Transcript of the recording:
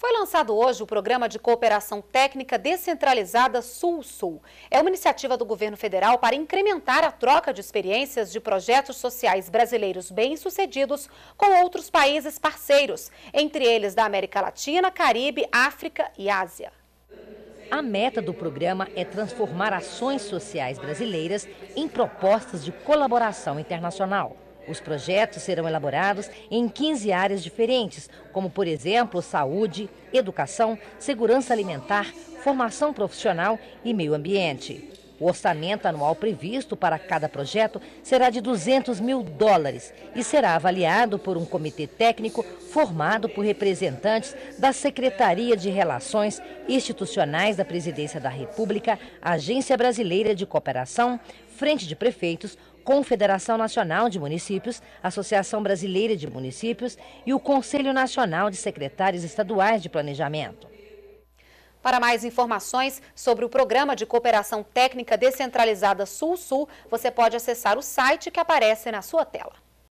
Foi lançado hoje o Programa de Cooperação Técnica Descentralizada Sul-Sul. É uma iniciativa do governo federal para incrementar a troca de experiências de projetos sociais brasileiros bem-sucedidos com outros países parceiros, entre eles da América Latina, Caribe, África e Ásia. A meta do programa é transformar ações sociais brasileiras em propostas de colaboração internacional. Os projetos serão elaborados em 15 áreas diferentes, como, por exemplo, saúde, educação, segurança alimentar, formação profissional e meio ambiente. O orçamento anual previsto para cada projeto será de 200 mil dólares e será avaliado por um comitê técnico formado por representantes da Secretaria de Relações Institucionais da Presidência da República, Agência Brasileira de Cooperação, Frente de Prefeitos, Confederação Nacional de Municípios, Associação Brasileira de Municípios e o Conselho Nacional de Secretários Estaduais de Planejamento. Para mais informações sobre o Programa de Cooperação Técnica Descentralizada Sul-Sul, você pode acessar o site que aparece na sua tela.